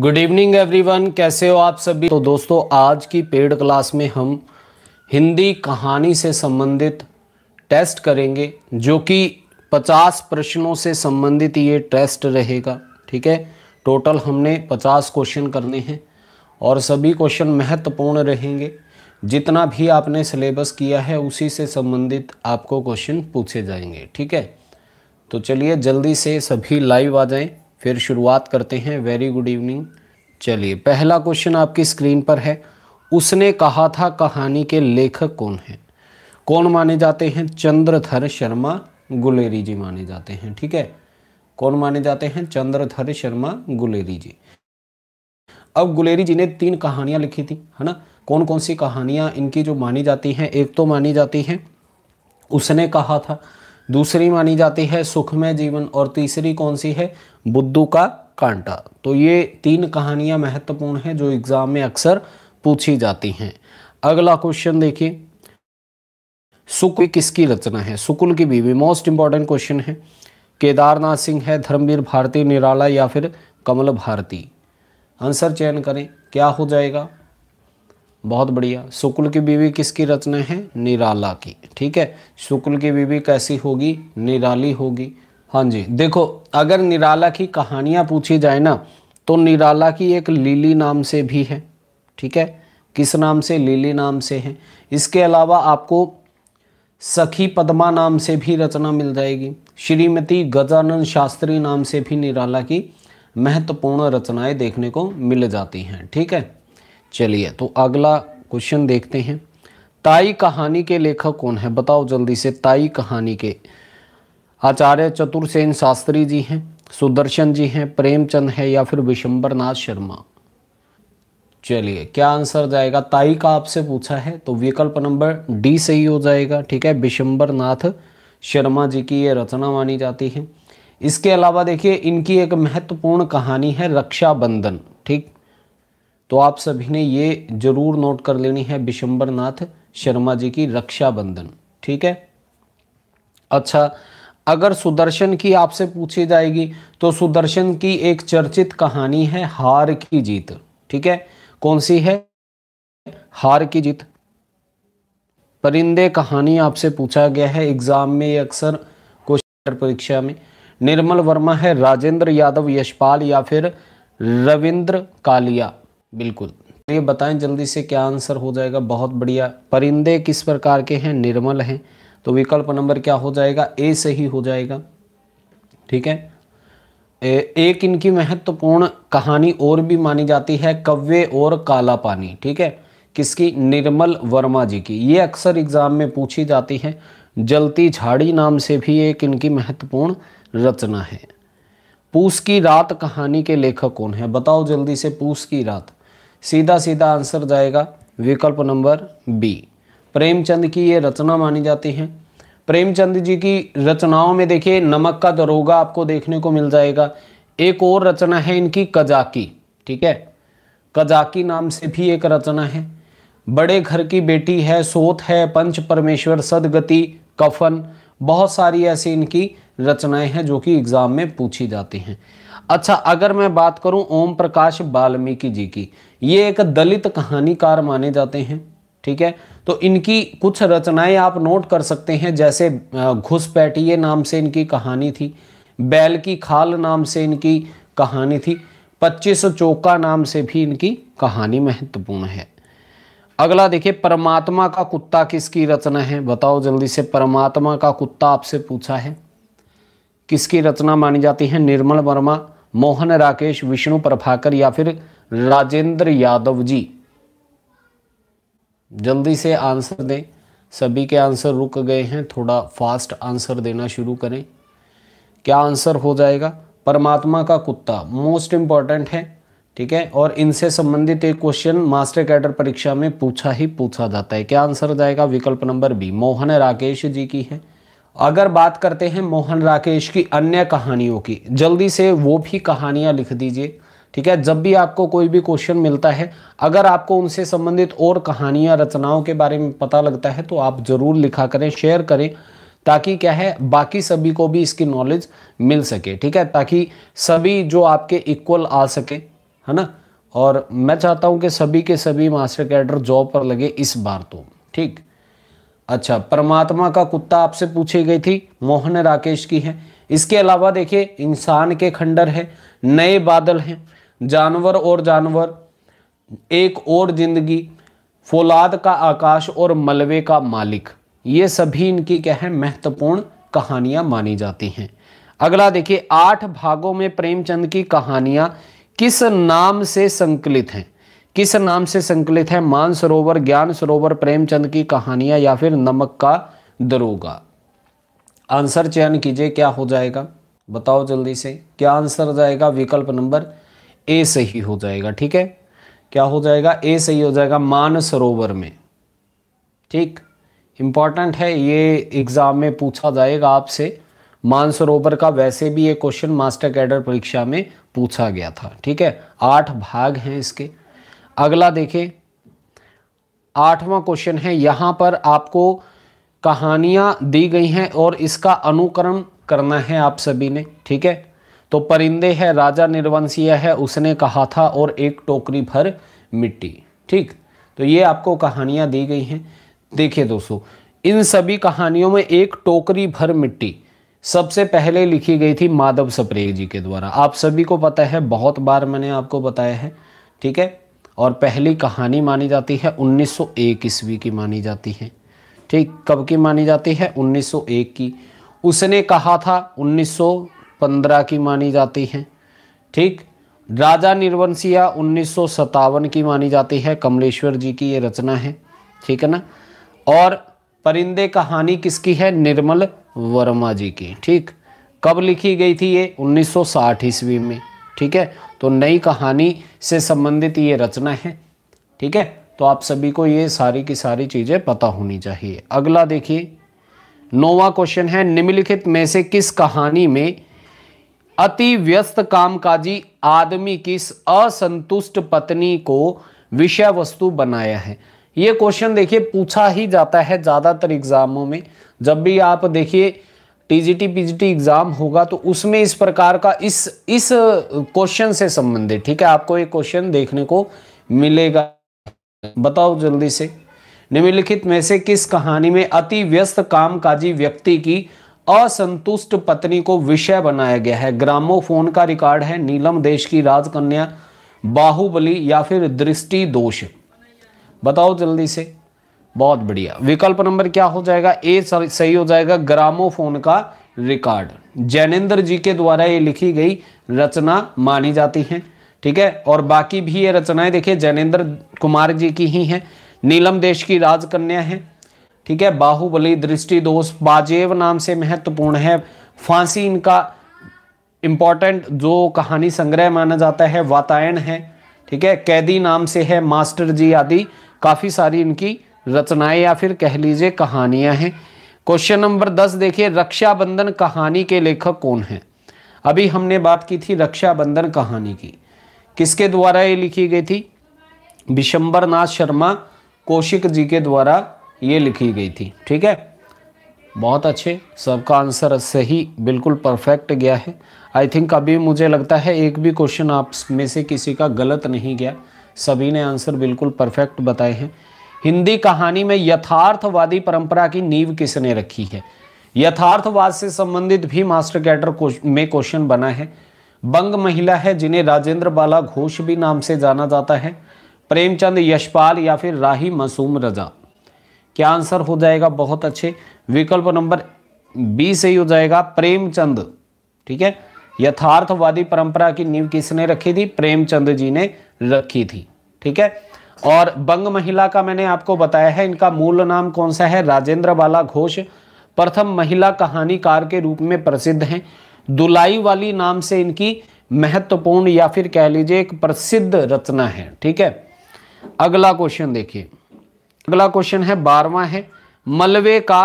good evening everyone कैसे हो आप सभी तो दोस्तों आज की पेड क्लास में हम हिंदी कहानी से संबंधित टेस्ट करेंगे जो कि 50 प्रश्नों से संबंधित ये टेस्ट रहेगा ठीक है टोटल हमने 50 क्वेश्चन करने हैं और सभी क्वेश्चन महत्वपूर्ण रहेंगे जितना भी आपने सिलेबस किया है उसी से संबंधित आपको क्वेश्चन पूछे जाएंगे ठीक है तो चलिए जल्दी से सभी लाइव आ जाएं फिर शुरुआत करते हैं वेरी गुड इवनिंग चलिए पहला क्वेश्चन आपकी स्क्रीन पर है उसने कहा था कहानी के लेखक कौन है कौन माने जाते हैं चंद्रधर शर्मा गुलेरी जी माने जाते हैं ठीक है कौन माने जाते हैं चंद्रधर शर्मा गुलेरी जी अब गुलेरी जी ने तीन कहानियां लिखी थी है ना कौन कौन सी कहानियां इनकी जो मानी जाती हैं एक तो मानी जाती है उसने कहा था दूसरी मानी जाती है सुखमय जीवन और तीसरी कौन सी है बुद्धू का कांटा तो ये तीन कहानियां महत्वपूर्ण हैं जो एग्ज़ाम में अक्सर पूछी जाती हैं अगला क्वेश्चन देखिए सुकुल किसकी रचना है सुकुल की बीवी मोस्ट इंपॉर्टेंट क्वेश्चन है केदारनाथ सिंह है धर्मवीर भारती निराला या फिर कमल भारती आंसर चयन करें क्या हो जाएगा बहुत बढ़िया शुक्ल की बीवी किसकी रचना है निराला की ठीक है शुक्ल की बीवी कैसी होगी निराली होगी हाँ जी देखो अगर निराला की कहानियां पूछी जाए ना तो निराला की एक लीली नाम से भी है ठीक है किस नाम से लीली नाम से है इसके अलावा आपको सखी पद्मा नाम से भी रचना मिल जाएगी श्रीमती गजानन शास्त्री नाम से भी निराला की महत्वपूर्ण रचनाएं देखने को मिल जाती हैं ठीक है चलिए तो अगला क्वेश्चन देखते हैं ताई कहानी के लेखक कौन है बताओ जल्दी से ताई कहानी के आचार्य चतुर्सेन शास्त्री जी हैं सुदर्शन जी हैं प्रेमचंद है या फिर विशंबर नाथ शर्मा चलिए क्या आंसर जाएगा ताई का आपसे पूछा है तो विकल्प नंबर डी सही हो जाएगा ठीक है विशंबर नाथ शर्मा जी की ये रचना मानी जाती है इसके अलावा देखिए इनकी एक महत्वपूर्ण कहानी है रक्षाबंधन ठीक तो आप सभी ने ये जरूर नोट कर लेनी है विशंबर शर्मा जी की रक्षाबंधन ठीक है अच्छा अगर सुदर्शन की आपसे पूछी जाएगी तो सुदर्शन की एक चर्चित कहानी है हार की जीत ठीक है कौन सी है हार की जीत परिंदे कहानी आपसे पूछा गया है एग्जाम में अक्सर क्वेश्चन परीक्षा में निर्मल वर्मा है राजेंद्र यादव यशपाल या फिर रविंद्र कालिया बिल्कुल ये बताएं जल्दी से क्या आंसर हो जाएगा बहुत बढ़िया परिंदे किस प्रकार के हैं निर्मल हैं तो विकल्प नंबर क्या हो जाएगा ए से ही हो जाएगा ठीक है एक इनकी महत्वपूर्ण कहानी और भी मानी जाती है कव्वे और काला पानी ठीक है किसकी निर्मल वर्मा जी की ये अक्सर एग्जाम में पूछी जाती है जलती झाड़ी नाम से भी एक इनकी महत्वपूर्ण रचना है पूस की रात कहानी के लेखक कौन है बताओ जल्दी से पूस की रात सीधा सीधा आंसर जाएगा विकल्प नंबर बी प्रेमचंद की ये रचना मानी जाती हैं प्रेमचंद जी की रचनाओं में देखिए नमक का दरोगा आपको देखने को मिल जाएगा एक और रचना है इनकी कजाकी ठीक है कजाकी नाम से भी एक रचना है बड़े घर की बेटी है सोत है पंच परमेश्वर सदगति कफन बहुत सारी ऐसी इनकी रचनाएं हैं जो कि एग्ज़ाम में पूछी जाती हैं अच्छा अगर मैं बात करूं ओम प्रकाश बाल्मीकि जी की ये एक दलित कहानीकार माने जाते हैं ठीक है तो इनकी कुछ रचनाएं आप नोट कर सकते हैं जैसे घुसपैठिए नाम से इनकी कहानी थी बैल की खाल नाम से इनकी कहानी थी पच्चीस चौका नाम से भी इनकी कहानी महत्वपूर्ण है अगला देखिए परमात्मा का कुत्ता किसकी रचना है बताओ जल्दी से परमात्मा का कुत्ता आपसे पूछा है किसकी रचना मानी जाती है निर्मल वर्मा मोहन राकेश विष्णु प्रभाकर या फिर राजेंद्र यादव जी जल्दी से आंसर दें सभी के आंसर रुक गए हैं थोड़ा फास्ट आंसर देना शुरू करें क्या आंसर हो जाएगा परमात्मा का कुत्ता मोस्ट इम्पॉर्टेंट है ठीक है और इनसे संबंधित एक क्वेश्चन मास्टर कैडर परीक्षा में पूछा ही पूछा जाता है क्या आंसर जाएगा विकल्प नंबर बी मोहन राकेश जी की है अगर बात करते हैं मोहन राकेश की अन्य कहानियों की जल्दी से वो भी कहानियां लिख दीजिए ठीक है जब भी आपको कोई भी क्वेश्चन मिलता है अगर आपको उनसे संबंधित और कहानियां रचनाओं के बारे में पता लगता है तो आप ज़रूर लिखा करें शेयर करें ताकि क्या है बाकी सभी को भी इसकी नॉलेज मिल सके ठीक है ताकि सभी जो आपके इक्वल आ सके है ना और मैं चाहता हूं कि सभी के सभी मास्टर कैडर जॉब पर लगे इस बार तो ठीक अच्छा परमात्मा का कुत्ता आपसे पूछी गई थी मोहन राकेश की है इसके अलावा देखिए इंसान के खंडर है नए बादल हैं जानवर और जानवर एक और जिंदगी फौलाद का आकाश और मलबे का मालिक ये सभी इनकी क्या है महत्वपूर्ण कहानियां मानी जाती हैं अगला देखिए आठ भागों में प्रेमचंद की कहानियां किस नाम से संकलित हैं किस नाम से संकलित है मानसरोवर ज्ञान सरोवर प्रेमचंद की कहानियां या फिर नमक का दरोगा आंसर चयन कीजिए क्या हो जाएगा बताओ जल्दी से क्या आंसर जाएगा विकल्प नंबर ए सही हो जाएगा ठीक है क्या हो जाएगा ए सही हो जाएगा मान सरोवर में ठीक इंपॉर्टेंट है ये एग्ज़ाम में पूछा जाएगा आपसे मानसरोवर का वैसे भी ये क्वेश्चन मास्टर कैडर परीक्षा में पूछा गया था ठीक है आठ भाग हैं इसके अगला देखें आठवां क्वेश्चन है यहां पर आपको कहानियां दी गई हैं और इसका अनुकरण करना है आप सभी ने ठीक है तो परिंदे है राजा निर्वंशीय है उसने कहा था और एक टोकरी भर मिट्टी ठीक तो ये आपको कहानियां दी गई हैं देखिए दोस्तों इन सभी कहानियों में एक टोकरी भर मिट्टी सबसे पहले लिखी गई थी माधव सप्रेग जी के द्वारा आप सभी को पता है बहुत बार मैंने आपको बताया है ठीक है और पहली कहानी मानी जाती है 1901 ईस्वी की मानी जाती है ठीक कब की मानी जाती है 1901 की उसने कहा था पंद्रह की मानी जाती है ठीक राजा निर्वंशिया उन्नीस की मानी जाती है कमलेश्वर जी की ये रचना है ठीक है ना और परिंदे कहानी किसकी है निर्मल वर्मा जी की ठीक कब लिखी गई थी ये 1960 ईस्वी में ठीक है तो नई कहानी से संबंधित ये रचना है ठीक है तो आप सभी को ये सारी की सारी चीज़ें पता होनी चाहिए अगला देखिए नोवा क्वेश्चन है निम्नलिखित में से किस कहानी में अति व्यस्त कामकाजी आदमी की असंतुष्ट पत्नी को विषय वस्तु बनाया है ये क्वेश्चन देखिए पूछा ही जाता है ज़्यादातर एग्जामों में जब भी आप देखिए टीजीटी पीजीटी एग्जाम होगा तो उसमें इस प्रकार का इस इस क्वेश्चन से संबंधित ठीक है आपको ये क्वेश्चन देखने को मिलेगा बताओ जल्दी से निम्नलिखित में से किस कहानी में अति व्यस्त कामकाजी व्यक्ति की असंतुष्ट पत्नी को विषय बनाया गया है ग्रामोफोन का रिकॉर्ड है नीलम देश की राजकन्या बाहुबली या फिर दृष्टि दोष बताओ जल्दी से बहुत बढ़िया विकल्प नंबर क्या हो जाएगा ए सही हो जाएगा ग्रामोफोन का रिकॉर्ड जैनेन्द्र जी के द्वारा ये लिखी गई रचना मानी जाती है ठीक है और बाकी भी ये रचनाएं देखिए जैनेन्द्र कुमार जी की ही है नीलम देश की राजकन्या है ठीक है बाहुबली दृष्टि दोष बाजेव नाम से महत्वपूर्ण है फांसी इनका इंपॉर्टेंट जो कहानी संग्रह माना जाता है वातायन है ठीक है कैदी नाम से है मास्टर जी आदि काफ़ी सारी इनकी रचनाएं या फिर कह लीजिए कहानियां हैं क्वेश्चन नंबर दस देखिए रक्षाबंधन कहानी के लेखक कौन है अभी हमने बात की थी रक्षाबंधन कहानी की किसके द्वारा ये लिखी गई थी विशंबर शर्मा कौशिक जी के द्वारा ये लिखी गई थी ठीक है बहुत अच्छे सबका आंसर सही बिल्कुल परफेक्ट गया है आई थिंक अभी मुझे लगता है एक भी क्वेश्चन आप में से किसी का गलत नहीं गया सभी ने आंसर बिल्कुल परफेक्ट बताए हैं हिंदी कहानी में यथार्थवादी परंपरा की नींव किसने रखी है यथार्थवाद से संबंधित भी मास्टर कैडर में क्वेश्चन बना है बंग महिला है जिन्हें राजेंद्र बाला घोष भी नाम से जाना जाता है प्रेमचंद यशपाल या फिर राही मासूम रजा क्या आंसर हो जाएगा बहुत अच्छे विकल्प नंबर बी सही हो जाएगा प्रेमचंद ठीक है यथार्थवादी परंपरा की नींव किसने रखी थी प्रेमचंद जी ने रखी थी ठीक है और बंग महिला का मैंने आपको बताया है इनका मूल नाम कौन सा है राजेंद्र बाला घोष प्रथम महिला कहानीकार के रूप में प्रसिद्ध हैं दुलाई वाली नाम से इनकी महत्वपूर्ण या फिर कह लीजिए एक प्रसिद्ध रचना है ठीक है अगला क्वेश्चन देखिए अगला क्वेश्चन है बारवा है मलबे का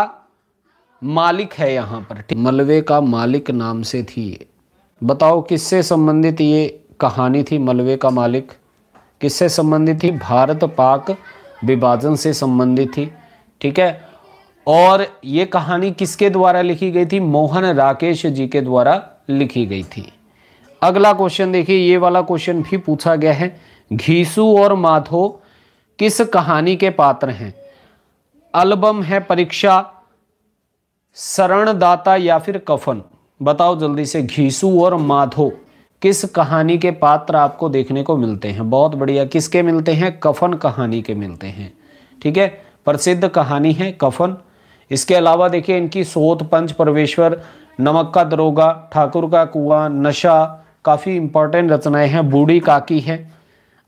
मालिक है यहां पर मलबे का मालिक नाम से थी ये बताओ किससे संबंधित ये कहानी थी मलबे का मालिक किससे संबंधित थी भारत पाक विभाजन से संबंधित थी ठीक है और ये कहानी किसके द्वारा लिखी गई थी मोहन राकेश जी के द्वारा लिखी गई थी अगला क्वेश्चन देखिए ये वाला क्वेश्चन भी पूछा गया है घीसू और माधो किस कहानी के पात्र हैं अल्बम है परीक्षा शरणदाता या फिर कफन बताओ जल्दी से घीसू और माधो किस कहानी के पात्र आपको देखने को मिलते हैं बहुत बढ़िया किसके मिलते हैं कफन कहानी के मिलते हैं ठीक है प्रसिद्ध कहानी है कफन इसके अलावा देखिए इनकी सोत पंच परमेश्वर नमक का दरोगा ठाकुर का कुआं नशा काफ़ी इंपॉर्टेंट रचनाएं हैं बूढ़ी काकी हैं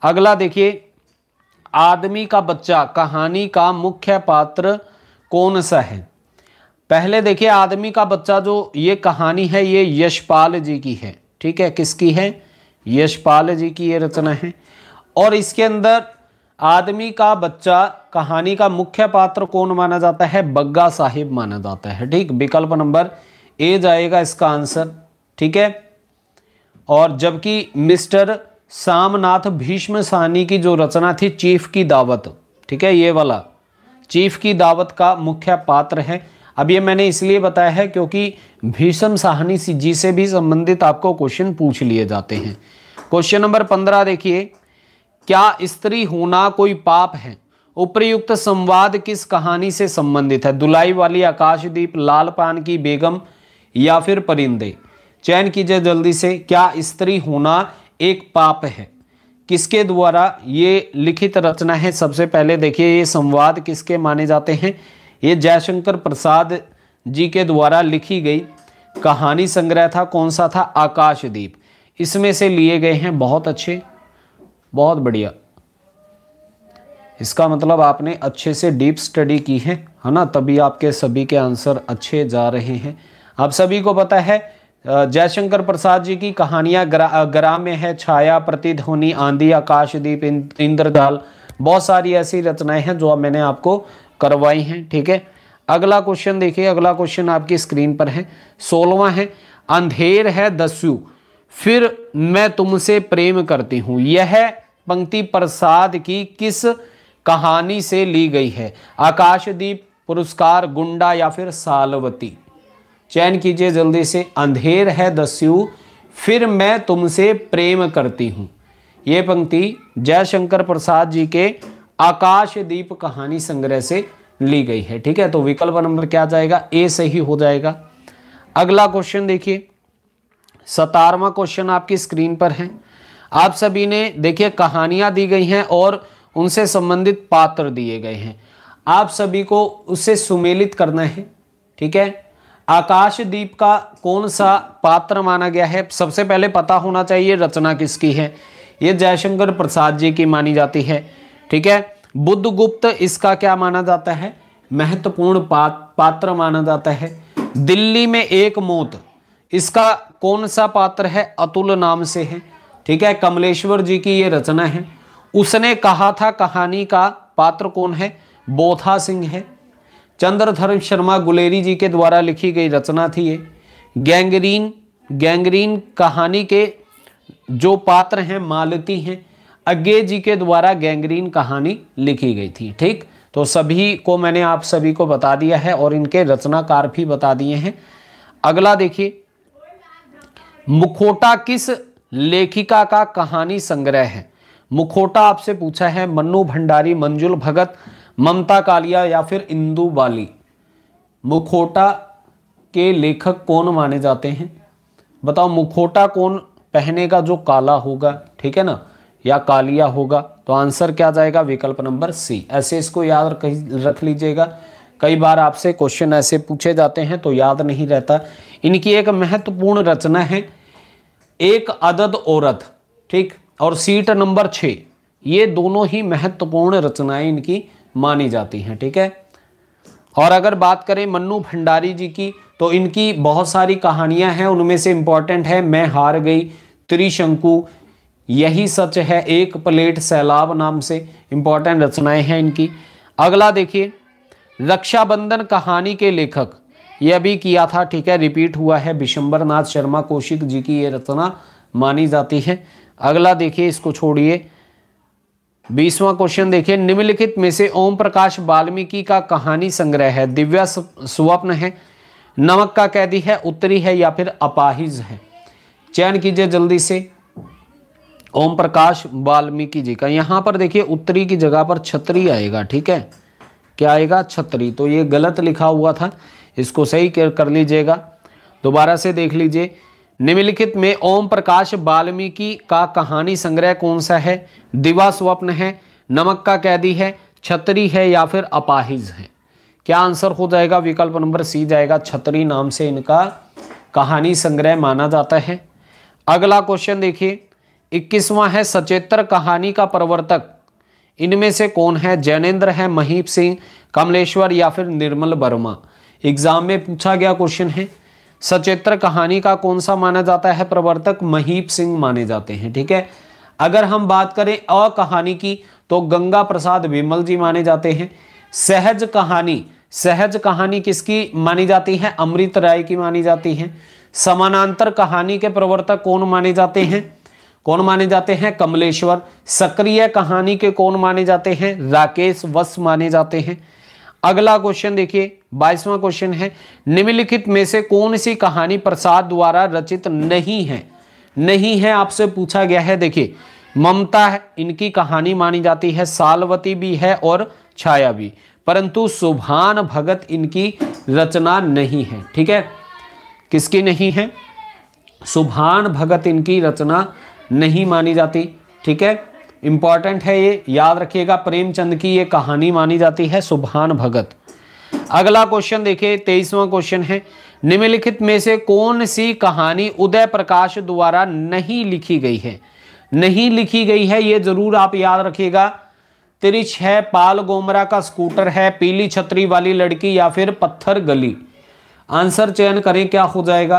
अगला देखिए आदमी का बच्चा कहानी का मुख्य पात्र कौन सा है पहले देखिए आदमी का बच्चा जो ये कहानी है ये यशपाल जी की है ठीक है किसकी है यशपाल जी की ये रचना है और इसके अंदर आदमी का बच्चा कहानी का मुख्य पात्र कौन माना जाता है बग्गा साहिब माना जाता है ठीक विकल्प नंबर ए जाएगा इसका आंसर ठीक है और जबकि मिस्टर सामनाथ भीष्म सानी की जो रचना थी चीफ की दावत ठीक है ये वाला चीफ की दावत का मुख्य पात्र है अब ये मैंने इसलिए बताया है क्योंकि भीष्म साहनी जी से भी संबंधित आपको क्वेश्चन पूछ लिए जाते हैं क्वेश्चन नंबर पंद्रह देखिए क्या स्त्री होना कोई पाप है उपर्युक्त संवाद किस कहानी से संबंधित है दुलाई वाली आकाशदीप लाल पान की बेगम या फिर परिंदे चयन कीजिए जल्दी से क्या स्त्री होना एक पाप है किसके द्वारा ये लिखित रचना है सबसे पहले देखिए ये संवाद किसके माने जाते हैं ये जयशंकर प्रसाद जी के द्वारा लिखी गई कहानी संग्रह था कौन सा था आकाशदीप इसमें से लिए गए हैं बहुत अच्छे बहुत बढ़िया इसका मतलब आपने अच्छे से डीप स्टडी की है है ना तभी आपके सभी के आंसर अच्छे जा रहे हैं आप सभी को पता है जयशंकर प्रसाद जी की कहानियां ग्रा ग्रा में है छाया प्रतिध्वनि आंधी आकाशदीप इंद्रदाल बहुत सारी ऐसी रचनाएं हैं जो मैंने आपको करवाई हैं ठीक है अगला क्वेश्चन देखिए अगला क्वेश्चन आपकी स्क्रीन पर है सोलवा है अंधेर है दस्यु फिर मैं तुमसे प्रेम करती हूं यह पंक्ति प्रसाद की किस कहानी से ली गई है आकाशदीप पुरस्कार गुंडा या फिर सालवती चयन कीजिए जल्दी से अंधेर है दस्यु फिर मैं तुमसे प्रेम करती हूँ ये पंक्ति जयशंकर प्रसाद जी के आकाश दीप कहानी संग्रह से ली गई है ठीक है तो विकल्प नंबर क्या जाएगा ए सही हो जाएगा अगला क्वेश्चन देखिए सतारवा क्वेश्चन आपकी स्क्रीन पर है आप सभी ने देखिए कहानियां दी गई हैं और उनसे संबंधित पात्र दिए गए हैं आप सभी को उससे सुमेलित करना है ठीक है आकाशदीप का कौन सा पात्र माना गया है सबसे पहले पता होना चाहिए रचना किसकी है ये जयशंकर प्रसाद जी की मानी जाती है ठीक है बुद्धगुप्त इसका क्या माना जाता है महत्वपूर्ण पात, पात्र माना जाता है दिल्ली में एक मौत इसका कौन सा पात्र है अतुल नाम से है ठीक है कमलेश्वर जी की ये रचना है उसने कहा था कहानी का पात्र कौन है बोथा सिंह है चंद्रधर शर्मा गुलेरी जी के द्वारा लिखी गई रचना थी ये गैंगरीन गैंगरीन कहानी के जो पात्र हैं मालती हैं अज्ञे जी के द्वारा गैंगरीन कहानी लिखी गई थी ठीक तो सभी को मैंने आप सभी को बता दिया है और इनके रचनाकार भी बता दिए हैं अगला देखिए मुखोटा किस लेखिका का कहानी संग्रह है मुखोटा आपसे पूछा है मन्नू भंडारी मंजुल भगत ममता कालिया या फिर इंदु बाली मुखोटा के लेखक कौन माने जाते हैं बताओ मुखोटा कौन पहनेगा जो काला होगा ठीक है ना या कालिया होगा तो आंसर क्या जाएगा विकल्प नंबर सी ऐसे इसको याद रख लीजिएगा कई बार आपसे क्वेश्चन ऐसे पूछे जाते हैं तो याद नहीं रहता इनकी एक महत्वपूर्ण रचना है एक अदद औरत ठीक और सीट नंबर छ ये दोनों ही महत्वपूर्ण रचनाएं इनकी मानी जाती हैं ठीक है और अगर बात करें मन्नू भंडारी जी की तो इनकी बहुत सारी कहानियां हैं उनमें से इंपॉर्टेंट है मैं हार गई त्रिशंकु यही सच है एक प्लेट सैलाब नाम से इंपॉर्टेंट रचनाएं हैं इनकी अगला देखिए रक्षाबंधन कहानी के लेखक ये अभी किया था ठीक है रिपीट हुआ है विशंबर नाथ शर्मा कौशिक जी की ये रचना मानी जाती है अगला देखिए इसको छोड़िए बीसवां क्वेश्चन देखिए निम्नलिखित में से ओम प्रकाश वाल्मीकि का कहानी संग्रह है दिव्या स्वप्न है नमक का कैदी है उत्तरी है या फिर अपाहिज है चयन कीजिए जल्दी से ओम प्रकाश वाल्मीकि जी का यहां पर देखिए उत्तरी की जगह पर छतरी आएगा ठीक है क्या आएगा छतरी तो ये गलत लिखा हुआ था इसको सही कर लीजिएगा दोबारा से देख लीजिए निम्नलिखित में ओम प्रकाश वाल्मीकि का कहानी संग्रह कौन सा है दिवा स्वप्न है नमक का कैदी है छतरी है या फिर अपाहिज है क्या आंसर हो जाएगा विकल्प नंबर सी जाएगा छतरी नाम से इनका कहानी संग्रह माना जाता है अगला क्वेश्चन देखिए इक्कीसवां है सचेत्र कहानी का प्रवर्तक इनमें से कौन है जैनेन्द्र है महीप सिंह कमलेश्वर या फिर निर्मल वर्मा एग्जाम में पूछा गया क्वेश्चन है सचेत्र कहानी का कौन सा माना जाता है प्रवर्तक महीप सिंह माने जाते हैं ठीक है अगर हम बात करें अ कहानी की तो गंगा प्रसाद विमल जी माने जाते हैं सहज कहानी सहज कहानी किसकी मानी जाती है अमृत राय की मानी जाती है समानांतर कहानी के प्रवर्तक कौन माने जाते हैं कौन माने जाते हैं कमलेश्वर सक्रिय कहानी के कौन माने जाते हैं राकेश वस माने जाते हैं अगला क्वेश्चन देखिए बाईसवां क्वेश्चन है निम्नलिखित में से कौन सी कहानी प्रसाद द्वारा रचित नहीं है नहीं है आपसे पूछा गया है देखिए ममता है इनकी कहानी मानी जाती है सालवती भी है और छाया भी परंतु सुभान भगत इनकी रचना नहीं है ठीक है किसकी नहीं है सुभान भगत इनकी रचना नहीं मानी जाती ठीक है इंपॉर्टेंट है ये याद रखिएगा प्रेमचंद की ये कहानी मानी जाती है सुभान भगत अगला क्वेश्चन देखिए तेईसवा क्वेश्चन है निम्नलिखित में से कौन सी कहानी उदय प्रकाश द्वारा नहीं लिखी गई है नहीं लिखी गई है ये जरूर आप याद रखिएगा त्रिच है पाल गोमरा का स्कूटर है पीली छतरी वाली लड़की या फिर पत्थर गली आंसर चयन करें क्या हो जाएगा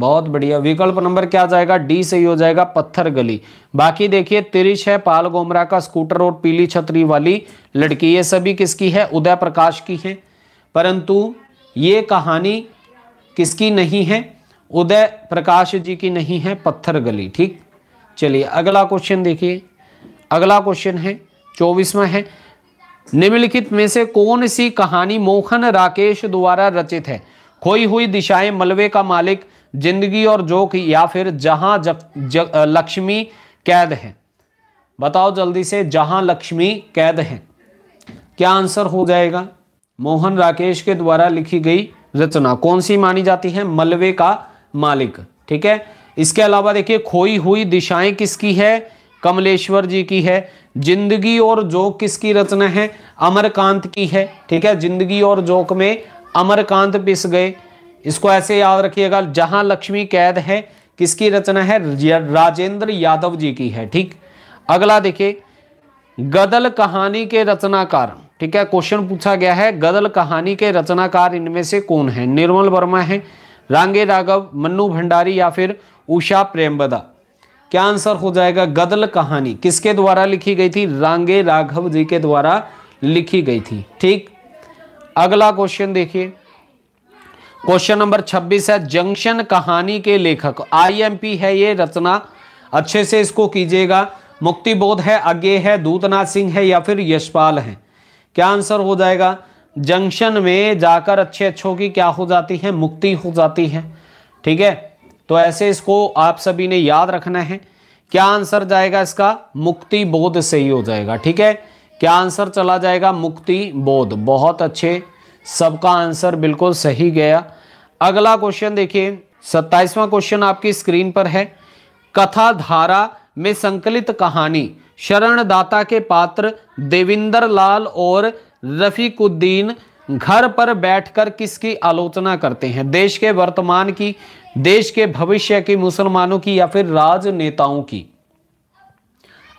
बहुत बढ़िया विकल्प नंबर क्या जाएगा डी सही हो जाएगा पत्थर गली बाकी देखिए तिरिश है पाल गोमरा का स्कूटर और पीली छतरी वाली लड़की ये सभी किसकी है उदय प्रकाश की है परंतु ये कहानी किसकी नहीं है उदय प्रकाश जी की नहीं है पत्थर गली ठीक चलिए अगला क्वेश्चन देखिए अगला क्वेश्चन है चौबीसवा है निम्नलिखित में से कौन सी कहानी मोहन राकेश द्वारा रचित है खोई हुई दिशाएं मलबे का मालिक जिंदगी और जोक या फिर जहां जब लक्ष्मी कैद है बताओ जल्दी से जहां लक्ष्मी कैद है क्या आंसर हो जाएगा मोहन राकेश के द्वारा लिखी गई रचना कौन सी मानी जाती है मलबे का मालिक ठीक है इसके अलावा देखिए खोई हुई दिशाएं किसकी है कमलेश्वर जी की है जिंदगी और जोक किसकी रचना है अमरकांत की है ठीक है जिंदगी और जोक में अमरकांत पिस गए इसको ऐसे याद रखिएगा जहां लक्ष्मी कैद है किसकी रचना है राजेंद्र यादव जी की है ठीक अगला देखिए गदल कहानी के रचनाकार ठीक है क्वेश्चन पूछा गया है गदल कहानी के रचनाकार इनमें से कौन है निर्मल वर्मा है रांगे राघव मन्नू भंडारी या फिर उषा प्रेमबदा क्या आंसर हो जाएगा गदल कहानी किसके द्वारा लिखी गई थी रांगे राघव जी के द्वारा लिखी गई थी ठीक अगला क्वेश्चन देखिए क्वेश्चन नंबर 26 है जंक्शन कहानी के लेखक आईएमपी है ये रचना अच्छे से इसको कीजिएगा मुक्ति बोध है अज्ञे है दूतनाथ सिंह है या फिर यशपाल है क्या आंसर हो जाएगा जंक्शन में जाकर अच्छे अच्छों की क्या हो जाती है मुक्ति हो जाती है ठीक है तो ऐसे इसको आप सभी ने याद रखना है क्या आंसर जाएगा इसका मुक्ति बोध से ही हो जाएगा ठीक है क्या आंसर चला जाएगा मुक्ति बोध बहुत अच्छे सबका आंसर बिल्कुल सही गया अगला क्वेश्चन देखिए सत्ताईसवां क्वेश्चन आपकी स्क्रीन पर है कथा धारा में संकलित कहानी शरणदाता के पात्र देविंदर लाल और रफीकुद्दीन घर पर बैठकर किसकी आलोचना करते हैं देश के वर्तमान की देश के भविष्य की मुसलमानों की या फिर राजनेताओं की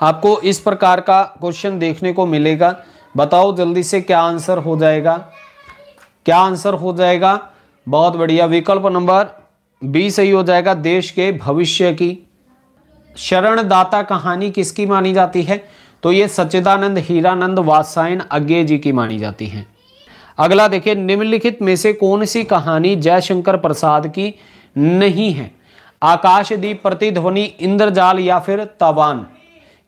आपको इस प्रकार का क्वेश्चन देखने को मिलेगा बताओ जल्दी से क्या आंसर हो जाएगा क्या आंसर हो जाएगा बहुत बढ़िया विकल्प नंबर बी सही हो जाएगा देश के भविष्य की शरणदाता कहानी किसकी मानी जाती है तो ये सच्चिदानंद हीरानंद वासायन अज्ञे जी की मानी जाती है अगला देखिए निम्नलिखित में से कौन सी कहानी जयशंकर प्रसाद की नहीं है आकाशदीप प्रतिध्वनि इंद्रजाल या फिर तवान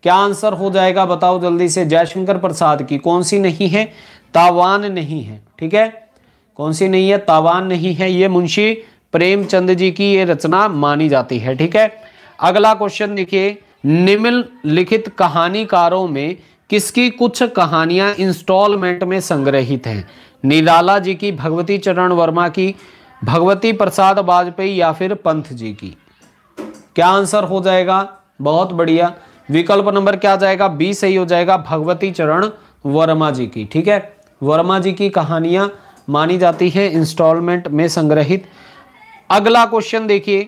क्या आंसर हो जाएगा बताओ जल्दी से जयशंकर प्रसाद की कौन सी नहीं है तावान नहीं है ठीक है कौन सी नहीं है तावान नहीं है ये मुंशी प्रेमचंद जी की ये रचना मानी जाती है ठीक है अगला क्वेश्चन देखिए निम्न लिखित कहानीकारों में किसकी कुछ कहानियां इंस्टॉलमेंट में संग्रहित हैं निराला जी की भगवती चरण वर्मा की भगवती प्रसाद वाजपेयी या फिर पंथ जी की क्या आंसर हो जाएगा बहुत बढ़िया विकल्प नंबर क्या जाएगा बी सही हो जाएगा भगवती चरण वर्मा जी की ठीक है वर्मा जी की कहानियां मानी जाती है इंस्टॉलमेंट में संग्रहित अगला क्वेश्चन देखिए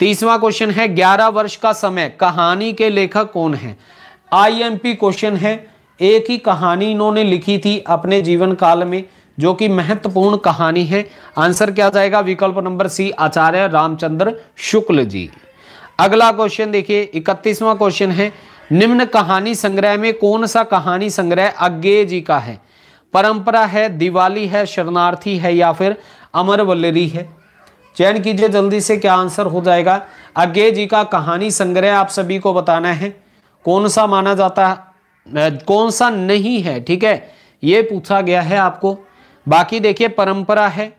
तीसवा क्वेश्चन है ग्यारह वर्ष का समय कहानी के लेखक कौन है आईएमपी क्वेश्चन है एक ही कहानी इन्होंने लिखी थी अपने जीवन काल में जो कि महत्वपूर्ण कहानी है आंसर क्या जाएगा विकल्प नंबर सी आचार्य रामचंद्र शुक्ल जी अगला क्वेश्चन देखिए इकतीसवां क्वेश्चन है निम्न कहानी संग्रह में कौन सा कहानी संग्रह अज्ञे जी का है परंपरा है दिवाली है शरणार्थी है या फिर अमर वल्लरी है चयन कीजिए जल्दी से क्या आंसर हो जाएगा अज्ञे जी का कहानी संग्रह आप सभी को बताना है कौन सा माना जाता है कौन सा नहीं है ठीक है ये पूछा गया है आपको बाकी देखिए परंपरा है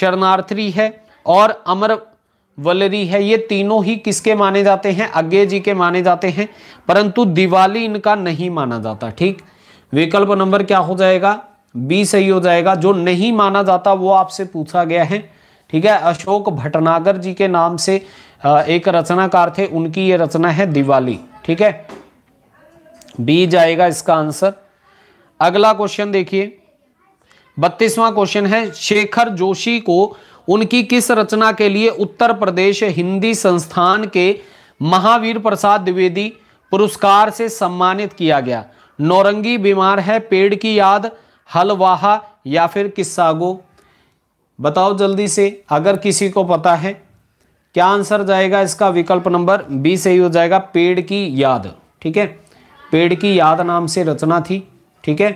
शरणार्थी है और अमर वलरी है ये तीनों ही किसके माने जाते हैं अज्ञे जी के माने जाते हैं परंतु दिवाली इनका नहीं माना जाता ठीक विकल्प नंबर क्या हो जाएगा बी सही हो जाएगा जो नहीं माना जाता वो आपसे पूछा गया है ठीक है अशोक भटनागर जी के नाम से एक रचनाकार थे उनकी ये रचना है दिवाली ठीक है बी जाएगा इसका आंसर अगला क्वेश्चन देखिए बत्तीसवां क्वेश्चन है शेखर जोशी को उनकी किस रचना के लिए उत्तर प्रदेश हिंदी संस्थान के महावीर प्रसाद द्विवेदी पुरस्कार से सम्मानित किया गया नौरंगी बीमार है पेड़ की याद हलवाहा या फिर किस्सागो बताओ जल्दी से अगर किसी को पता है क्या आंसर जाएगा इसका विकल्प नंबर बी सही हो जाएगा पेड़ की याद ठीक है पेड़ की याद नाम से रचना थी ठीक है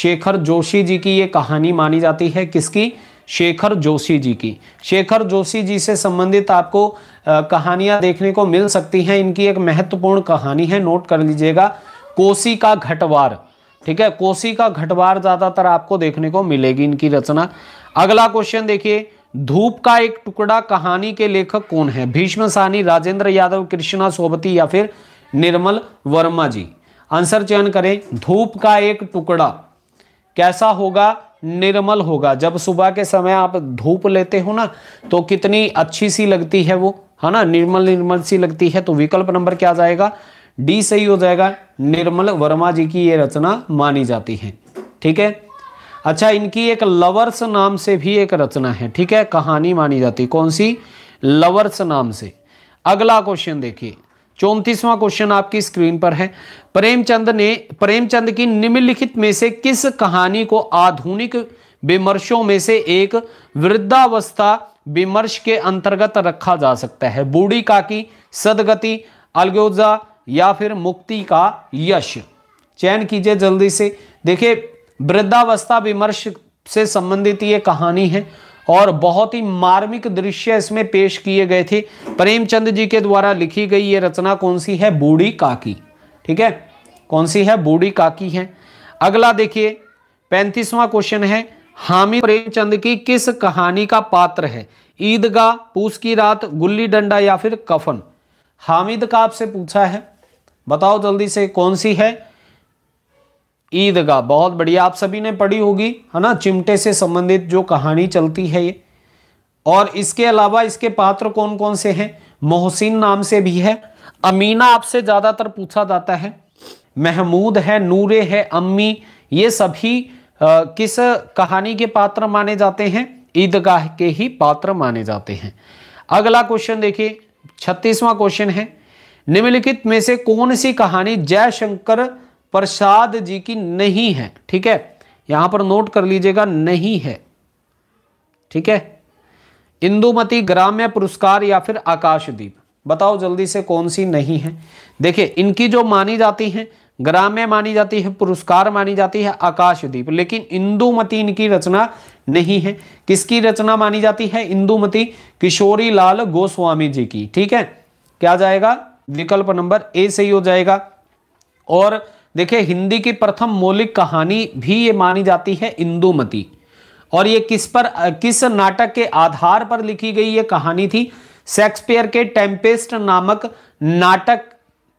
शेखर जोशी जी की ये कहानी मानी जाती है किसकी शेखर जोशी जी की शेखर जोशी जी से संबंधित आपको कहानियां देखने को मिल सकती हैं इनकी एक महत्वपूर्ण कहानी है नोट कर लीजिएगा कोसी का घटवार ठीक है कोसी का घटवार ज्यादातर आपको देखने को मिलेगी इनकी रचना अगला क्वेश्चन देखिए धूप का एक टुकड़ा कहानी के लेखक कौन है भीष्म सानी राजेंद्र यादव कृष्णा सोबती या फिर निर्मल वर्मा जी आंसर चयन करें धूप का एक टुकड़ा कैसा होगा निर्मल होगा जब सुबह के समय आप धूप लेते हो ना तो कितनी अच्छी सी लगती है वो है ना निर्मल निर्मल सी लगती है तो विकल्प नंबर क्या जाएगा डी सही हो जाएगा निर्मल वर्मा जी की ये रचना मानी जाती है ठीक है अच्छा इनकी एक लवर्स नाम से भी एक रचना है ठीक है कहानी मानी जाती कौन सी लवर्स नाम से अगला क्वेश्चन देखिए चौतीसवा क्वेश्चन आपकी स्क्रीन पर है प्रेमचंद ने प्रेमचंद की निम्नलिखित में से किस कहानी को आधुनिक विमर्शों में से एक वृद्धावस्था विमर्श के अंतर्गत रखा जा सकता है बूढ़ी काकी सदगति अलगोजा या फिर मुक्ति का यश चयन कीजिए जल्दी से देखिए वृद्धावस्था विमर्श से संबंधित ये कहानी है और बहुत ही मार्मिक दृश्य इसमें पेश किए गए थे प्रेमचंद जी के द्वारा लिखी गई ये रचना कौन सी है बूढ़ी काकी ठीक है कौन सी है बूढ़ी काकी है अगला देखिए पैंतीसवां क्वेश्चन है हामिद प्रेमचंद की किस कहानी का पात्र है ईदगाह पूस की रात गुल्ली डंडा या फिर कफन हामिद का आपसे पूछा है बताओ जल्दी से कौन सी है ईदगाह बहुत बढ़िया आप सभी ने पढ़ी होगी है ना चिमटे से संबंधित जो कहानी चलती है ये और इसके अलावा इसके पात्र कौन कौन से हैं मोहसिन नाम से भी है अमीना आपसे ज़्यादातर पूछा जाता है महमूद है नूरे है अम्मी ये सभी आ, किस कहानी के पात्र माने जाते हैं ईदगाह के ही पात्र माने जाते हैं अगला क्वेश्चन देखिए छत्तीसवां क्वेश्चन है निम्नलिखित में से कौन सी कहानी जयशंकर प्रसाद जी की नहीं है ठीक है यहां पर नोट कर लीजिएगा नहीं है ठीक है इंदुमती ग्राम्य पुरस्कार या फिर आकाशदीप बताओ जल्दी से कौन सी नहीं है देखिए इनकी जो मानी जाती है ग्राम्य मानी जाती है पुरस्कार मानी जाती है आकाशदीप लेकिन इंदुमती इनकी रचना नहीं है किसकी रचना मानी जाती है इंदुमती किशोरी लाल गोस्वामी जी की ठीक है क्या जाएगा विकल्प नंबर ए सही हो जाएगा और देखिये हिंदी की प्रथम मौलिक कहानी भी ये मानी जाती है इंदुमती और ये किस पर किस नाटक के आधार पर लिखी गई ये कहानी थी शेक्सपियर के टेम्पेस्ट नामक नाटक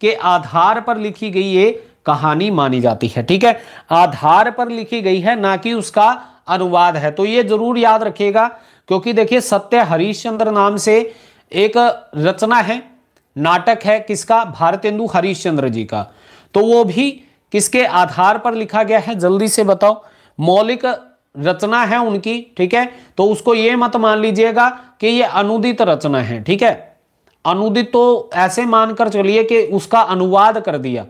के आधार पर लिखी गई ये कहानी मानी जाती है ठीक है आधार पर लिखी गई है ना कि उसका अनुवाद है तो ये जरूर याद रखिएगा क्योंकि देखिए सत्य हरीशचंद्र नाम से एक रचना है नाटक है किसका भारतेंदु हरिश्चंद्र जी का तो वो भी किसके आधार पर लिखा गया है जल्दी से बताओ मौलिक रचना है उनकी ठीक है तो उसको ये मत मान लीजिएगा कि ये अनुदित रचना है ठीक है अनुदित तो ऐसे मानकर चलिए कि उसका अनुवाद कर दिया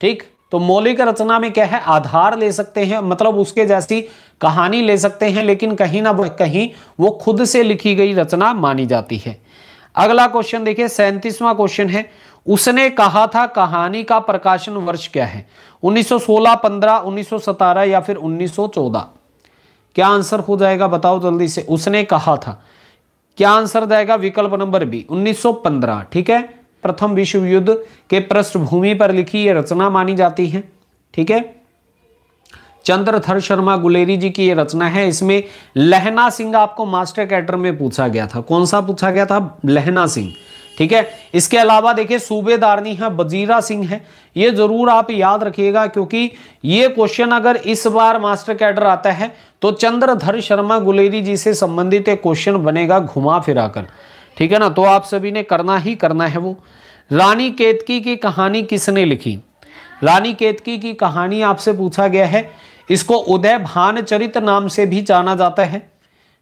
ठीक तो मौलिक रचना में क्या है आधार ले सकते हैं मतलब उसके जैसी कहानी ले सकते हैं लेकिन कहीं ना कहीं वो खुद से लिखी गई रचना मानी जाती है अगला क्वेश्चन देखिए सैंतीसवा क्वेश्चन है उसने कहा था कहानी का प्रकाशन वर्ष क्या है 1916, 15, 1917 या फिर 1914 क्या आंसर हो जाएगा बताओ जल्दी से उसने कहा था क्या आंसर जाएगा विकल्प नंबर बी 1915 ठीक है प्रथम विश्व युद्ध के पृष्ठभूमि पर लिखी यह रचना मानी जाती है ठीक है चंद्रधर शर्मा गुलेरी जी की ये रचना है इसमें लहना सिंह आपको मास्टर कैडर में पूछा गया था कौन सा पूछा गया था लहना सिंह ठीक है इसके अलावा देखिए सूबेदारनी है बजीरा सिंह है ये जरूर आप याद रखिएगा क्योंकि ये क्वेश्चन अगर इस बार मास्टर कैडर आता है तो चंद्रधर शर्मा गुलेरी जी से संबंधित एक क्वेश्चन बनेगा घुमा फिरा कर ठीक है ना तो आप सभी ने करना ही करना है वो रानी केतकी की कहानी किसने लिखी रानी केतकी की कहानी आपसे पूछा गया है इसको उदय भान चरित नाम से भी जाना जाता है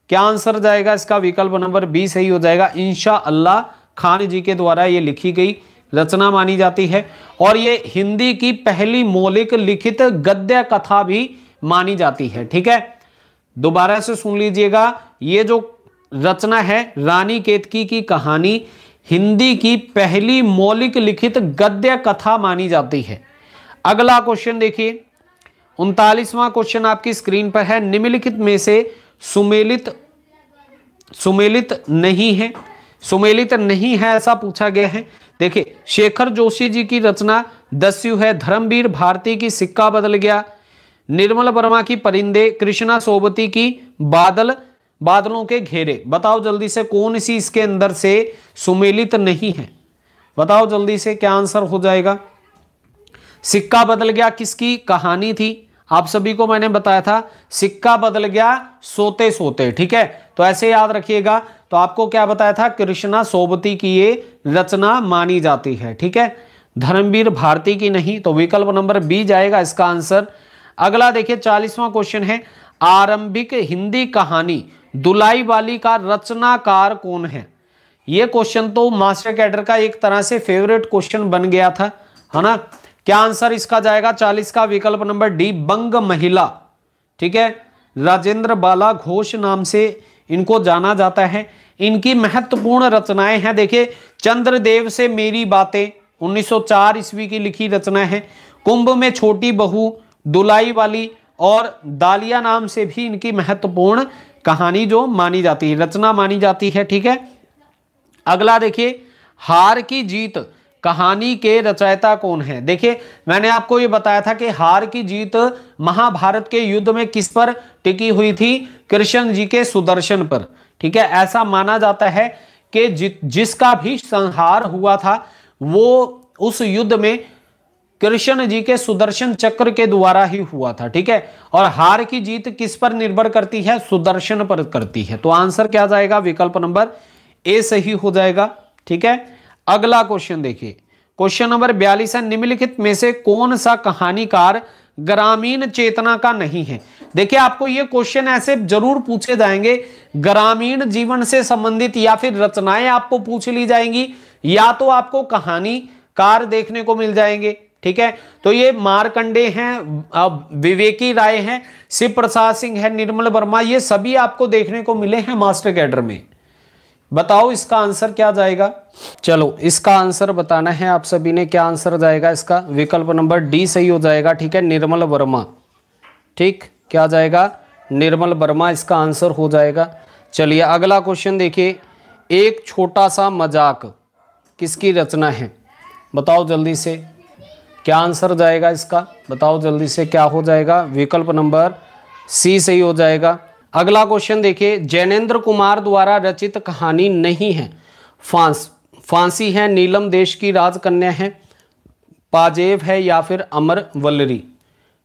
क्या आंसर जाएगा इसका विकल्प नंबर बी सही हो जाएगा इंशा अल्लाह खान जी के द्वारा ये लिखी गई रचना मानी जाती है और ये हिंदी की पहली मौलिक लिखित गद्य कथा भी मानी जाती है ठीक है दोबारा से सुन लीजिएगा ये जो रचना है रानी केतकी की कहानी हिंदी की पहली मौलिक लिखित गद्य कथा मानी जाती है अगला क्वेश्चन देखिए उनतालीसवां क्वेश्चन आपकी स्क्रीन पर है निम्नलिखित में से सुमेलित सुमेलित नहीं है सुमेलित नहीं है ऐसा पूछा गया है देखिए शेखर जोशी जी की रचना दस्यु है धर्मवीर भारती की सिक्का बदल गया निर्मल वर्मा की परिंदे कृष्णा सोबती की बादल बादलों के घेरे बताओ जल्दी से कौन सी इसके अंदर से सुमेलित नहीं है बताओ जल्दी से क्या आंसर हो जाएगा सिक्का बदल गया किसकी कहानी थी आप सभी को मैंने बताया था सिक्का बदल गया सोते सोते ठीक है तो ऐसे याद रखिएगा तो आपको क्या बताया था कृष्णा सोबती की ये रचना मानी जाती है ठीक है धर्मवीर भारती की नहीं तो विकल्प नंबर बी जाएगा इसका आंसर अगला देखिए चालीसवां क्वेश्चन है आरंभिक हिंदी कहानी दुलाई वाली का रचनाकार कौन है ये क्वेश्चन तो मास्टर कैडर का एक तरह से फेवरेट क्वेश्चन बन गया था है ना क्या आंसर इसका जाएगा चालीस का विकल्प नंबर डी बंग महिला ठीक है राजेंद्र बाला घोष नाम से इनको जाना जाता है इनकी महत्वपूर्ण रचनाएं हैं देखिये चंद्रदेव से मेरी बातें 1904 ईस्वी की लिखी रचना है कुंभ में छोटी बहू दुलाई वाली और दालिया नाम से भी इनकी महत्वपूर्ण कहानी जो मानी जाती है रचना मानी जाती है ठीक है अगला देखिए हार की जीत कहानी के रचयिता कौन है देखिए मैंने आपको ये बताया था कि हार की जीत महाभारत के युद्ध में किस पर टिकी हुई थी कृष्ण जी के सुदर्शन पर ठीक है ऐसा माना जाता है कि जि, जिसका भी संहार हुआ था वो उस युद्ध में कृष्ण जी के सुदर्शन चक्र के द्वारा ही हुआ था ठीक है और हार की जीत किस पर निर्भर करती है सुदर्शन पर करती है तो आंसर क्या जाएगा विकल्प नंबर ए सही हो जाएगा ठीक है अगला क्वेश्चन देखिए क्वेश्चन नंबर बयालीस है निम्नलिखित में से कौन सा कहानीकार ग्रामीण चेतना का नहीं है देखिए आपको ये क्वेश्चन ऐसे जरूर पूछे जाएंगे ग्रामीण जीवन से संबंधित या फिर रचनाएं आपको पूछ ली जाएंगी या तो आपको कहानी कार देखने को मिल जाएंगे ठीक है तो ये मारकंडे हैं विवेकी राय हैं शिव प्रसाद सिंह है निर्मल वर्मा ये सभी आपको देखने को मिले हैं मास्टर कैडर में बताओ इसका आंसर क्या जाएगा चलो इसका आंसर बताना है आप सभी ने क्या आंसर जाएगा इसका विकल्प नंबर डी सही हो जाएगा ठीक है निर्मल वर्मा ठीक क्या जाएगा निर्मल वर्मा इसका आंसर हो जाएगा चलिए अगला क्वेश्चन देखिए एक छोटा सा मजाक किसकी रचना है बताओ जल्दी से क्या आंसर जाएगा इसका बताओ जल्दी से क्या हो जाएगा विकल्प नंबर सी सही हो जाएगा अगला क्वेश्चन देखिए जैनेन्द्र कुमार द्वारा रचित कहानी नहीं है फांस फांसी है नीलम देश की राजकन्या है पाजेब है या फिर अमर वल्लरी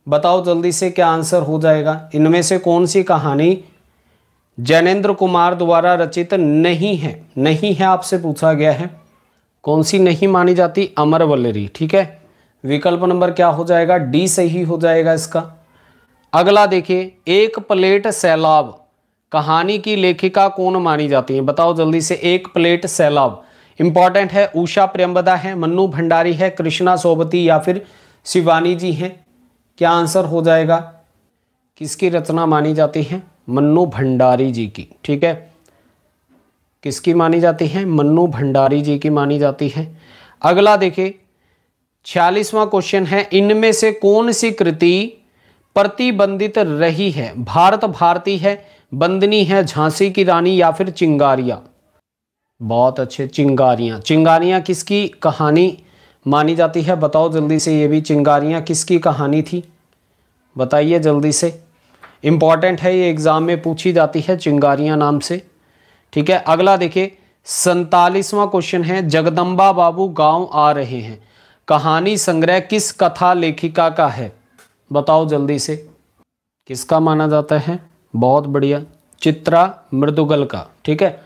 बताओ जल्दी से क्या आंसर हो जाएगा इनमें से कौन सी कहानी जैनेन्द्र कुमार द्वारा रचित नहीं है नहीं है आपसे पूछा गया है कौन सी नहीं मानी जाती अमर वल्लरी ठीक है विकल्प नंबर क्या हो जाएगा डी सही हो जाएगा इसका अगला देखिए एक प्लेट सैलाब कहानी की लेखिका कौन मानी जाती है बताओ जल्दी से एक प्लेट सैलाब इंपॉर्टेंट है उषा प्रेमदा है मनु भंडारी है कृष्णा सोबती या फिर शिवानी जी हैं क्या आंसर हो जाएगा किसकी रचना मानी जाती है मन्नू भंडारी जी की ठीक है किसकी मानी जाती है मन्नू भंडारी जी की मानी जाती है अगला देखिए छियालीसवां क्वेश्चन है इनमें से कौन सी कृति प्रतिबंधित रही है भारत भारती है बंदनी है झांसी की रानी या फिर चिंगारिया बहुत अच्छे चिंगारियां चिंगारियां किसकी कहानी मानी जाती है बताओ जल्दी से ये भी चिंगारियां किसकी कहानी थी बताइए जल्दी से इम्पॉर्टेंट है ये एग्ज़ाम में पूछी जाती है चिंगारियां नाम से ठीक है अगला देखिए सैतालीसवां क्वेश्चन है जगदम्बा बाबू गांव आ रहे हैं कहानी संग्रह किस कथा लेखिका का है बताओ जल्दी से किसका माना जाता है बहुत बढ़िया चित्रा मृदुगल का ठीक है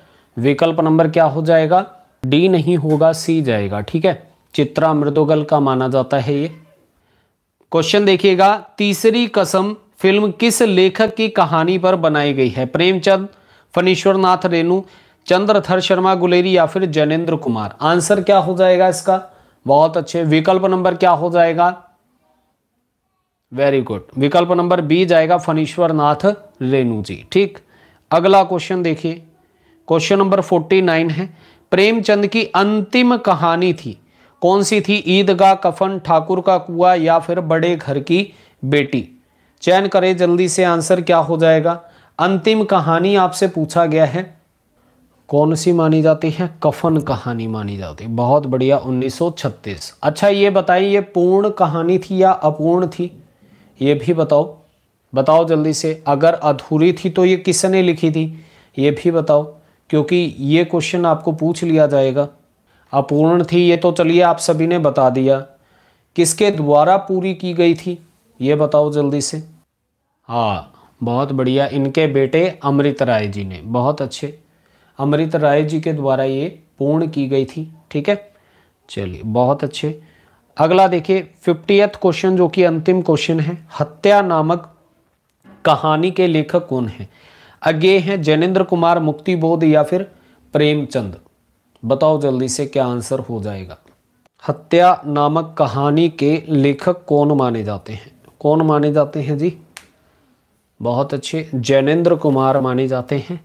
विकल्प नंबर क्या हो जाएगा डी नहीं होगा सी जाएगा ठीक है चित्रा मृदुगल का माना जाता है ये क्वेश्चन देखिएगा तीसरी कसम फिल्म किस लेखक की कहानी पर बनाई गई है प्रेमचंद फनीश्वर नाथ रेणु चंद्रथर शर्मा गुलेरी या फिर जनेन्द्र कुमार आंसर क्या हो जाएगा इसका बहुत अच्छे विकल्प नंबर क्या हो जाएगा वेरी गुड विकल्प नंबर बी जाएगा फनीश्वर नाथ रेणु जी ठीक अगला क्वेश्चन देखिए क्वेश्चन नंबर फोर्टी नाइन है प्रेमचंद की अंतिम कहानी थी कौन सी थी ईदगाह कफन ठाकुर का कुआ या फिर बड़े घर की बेटी चयन करें जल्दी से आंसर क्या हो जाएगा अंतिम कहानी आपसे पूछा गया है कौन सी मानी जाती है कफन कहानी मानी जाती है बहुत बढ़िया 1936 अच्छा ये बताइए पूर्ण कहानी थी या अपूर्ण थी ये भी बताओ बताओ जल्दी से अगर अधूरी थी तो ये किसने लिखी थी ये भी बताओ क्योंकि ये क्वेश्चन आपको पूछ लिया जाएगा अपूर्ण थी ये तो चलिए आप सभी ने बता दिया किसके द्वारा पूरी की गई थी ये बताओ जल्दी से हाँ बहुत बढ़िया इनके बेटे अमृत राय जी ने बहुत अच्छे अमृत राय जी के द्वारा ये पूर्ण की गई थी ठीक है चलिए बहुत अच्छे अगला देखिए फिफ्टीथ क्वेश्चन जो कि अंतिम क्वेश्चन है हत्या नामक कहानी के लेखक कौन है अगे हैं जैनेन्द्र कुमार मुक्तिबोध या फिर प्रेमचंद बताओ जल्दी से क्या आंसर हो जाएगा हत्या नामक कहानी के लेखक कौन माने जाते हैं कौन माने जाते हैं जी बहुत अच्छे जैनेन्द्र कुमार माने जाते हैं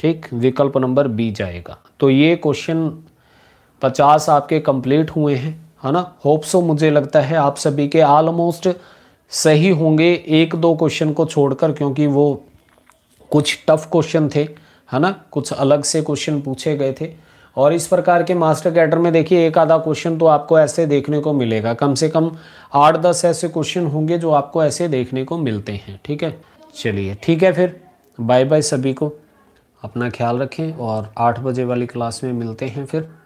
ठीक विकल्प नंबर बी जाएगा तो ये क्वेश्चन पचास आपके कंप्लीट हुए हैं है ना होप सो मुझे लगता है आप सभी के ऑलमोस्ट सही होंगे एक दो क्वेश्चन को छोड़कर क्योंकि वो कुछ टफ क्वेश्चन थे है ना कुछ अलग से क्वेश्चन पूछे गए थे और इस प्रकार के मास्टर कैडर में देखिए एक आधा क्वेश्चन तो आपको ऐसे देखने को मिलेगा कम से कम आठ दस ऐसे क्वेश्चन होंगे जो आपको ऐसे देखने को मिलते हैं ठीक है चलिए ठीक है फिर बाय बाय सभी को अपना ख्याल रखें और आठ बजे वाली क्लास में मिलते हैं फिर